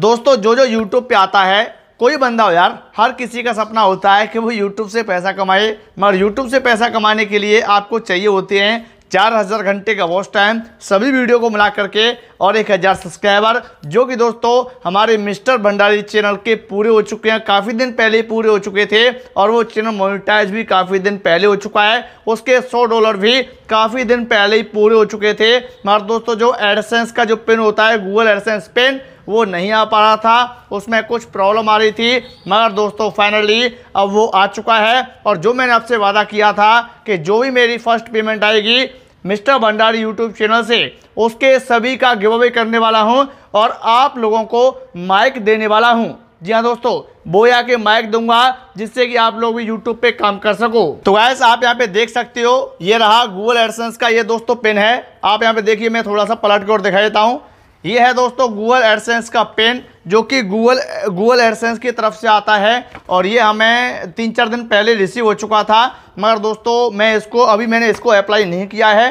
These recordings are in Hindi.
दोस्तों जो जो यूट्यूब पे आता है कोई बंदा हो यार हर किसी का सपना होता है कि वो यूट्यूब से पैसा कमाए मगर यूट्यूब से पैसा कमाने के लिए आपको चाहिए होते हैं चार हज़ार घंटे का वॉच टाइम सभी वीडियो को मिला करके और एक हज़ार सब्सक्राइबर जो कि दोस्तों हमारे मिस्टर भंडारी चैनल के पूरे हो चुके हैं काफ़ी दिन पहले पूरे हो चुके थे और वो चैनल मोनिटाइज भी काफ़ी दिन पहले हो चुका है उसके सौ डॉलर भी काफ़ी दिन पहले ही पूरे हो चुके थे मगर दोस्तों जो एडसेंस का जो पिन होता है गूगल एडसेंस पिन वो नहीं आ पा रहा था उसमें कुछ प्रॉब्लम आ रही थी मगर दोस्तों फाइनली अब वो आ चुका है और जो मैंने आपसे वादा किया था कि जो भी मेरी फर्स्ट पेमेंट आएगी मिस्टर भंडारी यूट्यूब चैनल से उसके सभी का गिव अवे करने वाला हूँ और आप लोगों को माइक देने वाला हूँ जी हाँ दोस्तों बोया के माइक दूंगा जिससे कि आप लोग भी यूट्यूब पे काम कर सको तो गैस आप यहाँ पे देख सकते हो ये रहा गूगल एडसेंस का ये दोस्तों पेन है आप यहाँ पे देखिए मैं थोड़ा सा पलट के और दिखा देता हूँ ये है दोस्तों गूगल एडसेंस का पेन जो कि गूगल गूगल एडसेंस की तरफ से आता है और ये हमें तीन चार दिन पहले रिसीव हो चुका था मगर दोस्तों मैं इसको अभी मैंने इसको अप्लाई नहीं किया है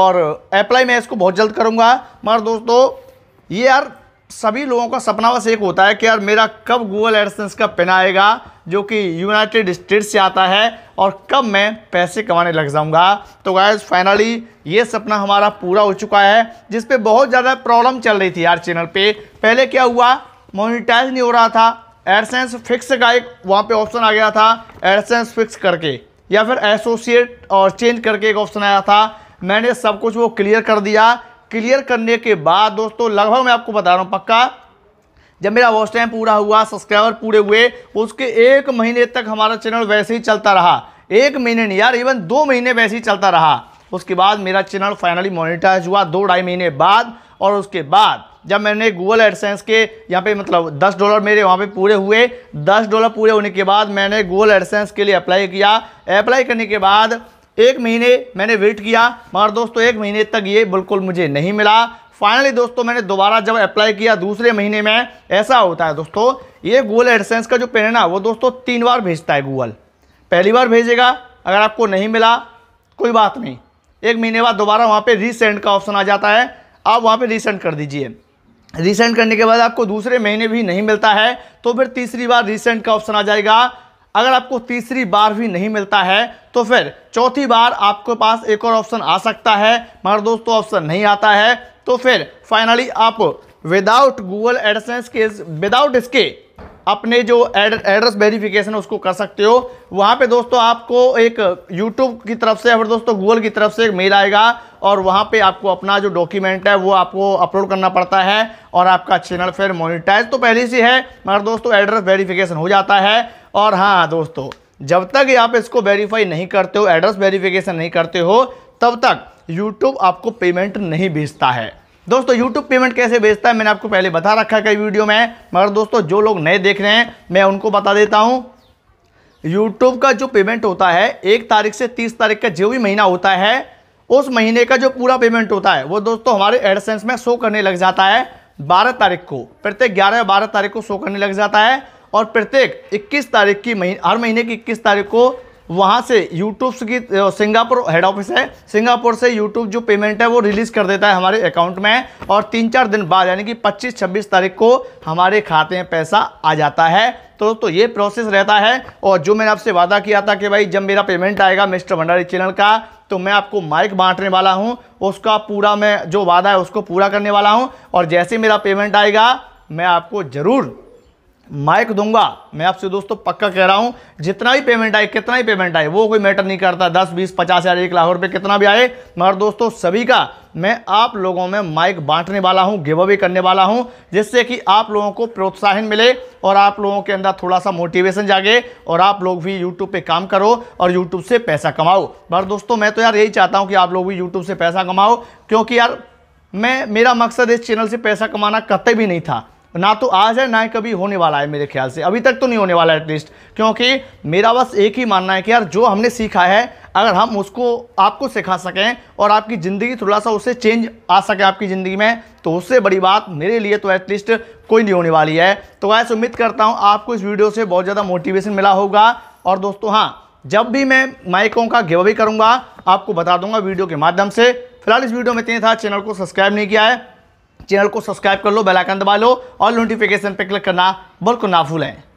और अप्लाई मैं इसको बहुत जल्द करूँगा मगर दोस्तों ये यार सभी लोगों का सपना बस एक होता है कि यार मेरा कब गूगल एडसेंस का पेन आएगा जो कि यूनाइटेड स्टेट्स से आता है और कब मैं पैसे कमाने लग जाऊंगा तो गायज फाइनली ये सपना हमारा पूरा हो चुका है जिस पे बहुत ज़्यादा प्रॉब्लम चल रही थी यार चैनल पे पहले क्या हुआ मोनिटाइज नहीं हो रहा था एडसेंस फिक्स का एक वहाँ पे ऑप्शन आ गया था एडसेंस फिक्स करके या फिर एसोसिएट और चेंज करके एक ऑप्शन आया था मैंने सब कुछ वो क्लियर कर दिया क्लियर करने के बाद दोस्तों लगभग मैं आपको बता रहा हूँ पक्का जब मेरा वॉच टाइम पूरा हुआ सब्सक्राइबर पूरे हुए उसके एक महीने तक हमारा चैनल वैसे ही चलता रहा एक महीने नहीं यार इवन दो महीने वैसे ही चलता रहा उसके बाद मेरा चैनल फाइनली मोनिटाइज हुआ दो ढाई महीने बाद और उसके बाद जब मैंने गूगल एडसेंस के यहाँ पे मतलब 10 डॉलर मेरे वहाँ पे पूरे हुए 10 डॉलर पूरे होने के बाद मैंने गूगल एडसेंस के लिए अप्लाई किया अप्लाई करने के बाद एक महीने मैंने वेट किया मगर दोस्तों एक महीने तक ये बिल्कुल मुझे नहीं मिला फाइनली दोस्तों मैंने दोबारा जब अप्लाई किया दूसरे महीने में ऐसा होता है दोस्तों ये गूगल एडसेंस का जो पेन है ना वो दोस्तों तीन बार भेजता है गूगल पहली बार भेजेगा अगर आपको नहीं मिला कोई बात नहीं एक महीने बाद दोबारा वहाँ पर रीसेंड का ऑप्शन आ जाता है आप वहाँ पर रीसेंड कर दीजिए रीसेंड करने के बाद आपको दूसरे महीने भी नहीं मिलता है तो फिर तीसरी बार रीसेंड का ऑप्शन आ जाएगा अगर आपको तीसरी बार भी नहीं मिलता है तो फिर चौथी बार आपके पास एक और ऑप्शन आ सकता है मगर दोस्तों ऑप्शन नहीं आता है तो फिर फाइनली आप विदाउट गूगल एडसेंस के विदाउट इसके अपने जो एड एड्रेस वेरिफिकेशन उसको कर सकते हो वहाँ पे दोस्तों आपको एक यूट्यूब की तरफ से और दोस्तों गूगल की तरफ से एक मेल आएगा और वहाँ पे आपको अपना जो डॉक्यूमेंट है वो आपको अपलोड करना पड़ता है और आपका चैनल फिर मोनिटाइज तो पहले से है मगर दोस्तों एड्रेस वेरिफिकेशन हो जाता है और हाँ दोस्तों जब तक आप इसको वेरीफाई नहीं करते हो एड्रेस वेरीफिकेशन नहीं करते हो तब तक यूट्यूब आपको पेमेंट नहीं भेजता है दोस्तों यूट्यूब पेमेंट कैसे भेजता है मैंने आपको पहले बता रखा है कई वीडियो में मगर दोस्तों जो लोग नए देख रहे हैं मैं उनको बता देता हूँ यूट्यूब का जो पेमेंट होता है एक तारीख से तीस तारीख का जो भी महीना होता है उस महीने का जो पूरा पेमेंट होता है वो दोस्तों हमारे एडसेंस में शो करने लग जाता है बारह तारीख को प्रत्येक ग्यारह बारह तारीख को शो करने लग जाता है और प्रत्येक 21 तारीख की महीने हर महीने की 21 तारीख को वहाँ से यूट्यूब की सिंगापुर हेड ऑफिस है सिंगापुर से यूट्यूब जो पेमेंट है वो रिलीज़ कर देता है हमारे अकाउंट में और तीन चार दिन बाद यानी कि 25-26 तारीख को हमारे खाते में पैसा आ जाता है तो दोस्तों ये प्रोसेस रहता है और जो मैंने आपसे वादा किया था कि भाई जब मेरा पेमेंट आएगा मिस्टर भंडारी चैनल का तो मैं आपको माइक बांटने वाला हूँ उसका पूरा मैं जो वादा है उसको पूरा करने वाला हूँ और जैसे मेरा पेमेंट आएगा मैं आपको ज़रूर माइक दूंगा मैं आपसे दोस्तों पक्का कह रहा हूँ जितना ही पेमेंट आए कितना ही पेमेंट आए वो कोई मैटर नहीं करता दस बीस पचास हजार एक लाख रुपये कितना भी आए मगर दोस्तों सभी का मैं आप लोगों में माइक बांटने वाला हूँ गिव अवे करने वाला हूँ जिससे कि आप लोगों को प्रोत्साहन मिले और आप लोगों के अंदर थोड़ा सा मोटिवेशन जागे और आप लोग भी यूट्यूब पे काम करो और यूट्यूब से पैसा कमाओ मगर दोस्तों मैं तो यार यही चाहता हूँ कि आप लोग भी यूट्यूब से पैसा कमाओ क्योंकि यार मैं मेरा मकसद इस चैनल से पैसा कमाना कतई भी नहीं था ना तो आज है ना ही कभी होने वाला है मेरे ख्याल से अभी तक तो नहीं होने वाला एटलीस्ट क्योंकि मेरा बस एक ही मानना है कि यार जो हमने सीखा है अगर हम उसको आपको सिखा सकें और आपकी ज़िंदगी थोड़ा सा उससे चेंज आ सके आपकी ज़िंदगी में तो उससे बड़ी बात मेरे लिए तो एटलीस्ट कोई नहीं होने वाली है तो वैसे उम्मीद करता हूँ आपको इस वीडियो से बहुत ज़्यादा मोटिवेशन मिला होगा और दोस्तों हाँ जब भी मैं माइकों का गिव भी करूँगा आपको बता दूंगा वीडियो के माध्यम से फिलहाल इस वीडियो में इतना था चैनल को सब्सक्राइब नहीं किया है चैनल को सब्सक्राइब कर लो बेल आइकन दबा लो और नोटिफिकेशन पे क्लिक करना बिल्कुल ना भूलें